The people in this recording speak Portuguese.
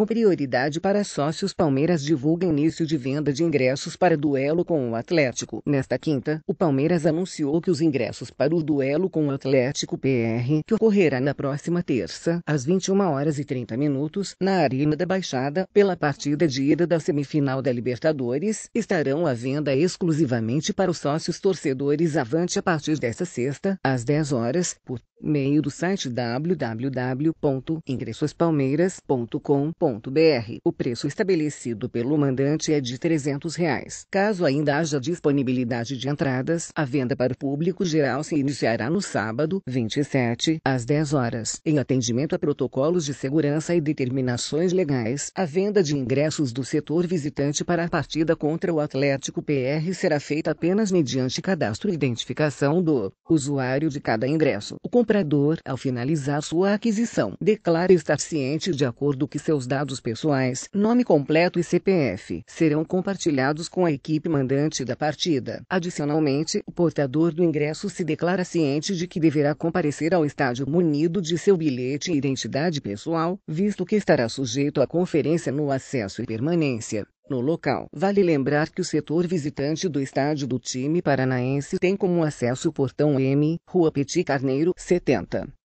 com prioridade para sócios Palmeiras divulga início de venda de ingressos para duelo com o Atlético. Nesta quinta, o Palmeiras anunciou que os ingressos para o duelo com o Atlético PR, que ocorrerá na próxima terça, às 21 horas e 30 minutos, na Arena da Baixada, pela partida de ida da semifinal da Libertadores, estarão à venda exclusivamente para os sócios torcedores avante a partir desta sexta, às 10 horas, por meio do site www.ingressospalmeiras.com.br o preço estabelecido pelo mandante é de R$ 300. Reais. Caso ainda haja disponibilidade de entradas, a venda para o público geral se iniciará no sábado, 27, às 10 horas. Em atendimento a protocolos de segurança e determinações legais, a venda de ingressos do setor visitante para a partida contra o Atlético PR será feita apenas mediante cadastro e identificação do usuário de cada ingresso. O comprador, ao finalizar sua aquisição, declara estar ciente de acordo que seus dados dados pessoais, nome completo e CPF serão compartilhados com a equipe mandante da partida. Adicionalmente, o portador do ingresso se declara ciente de que deverá comparecer ao estádio munido de seu bilhete e identidade pessoal, visto que estará sujeito à conferência no acesso e permanência no local. Vale lembrar que o setor visitante do estádio do time paranaense tem como acesso o portão M, Rua Petit Carneiro, 70.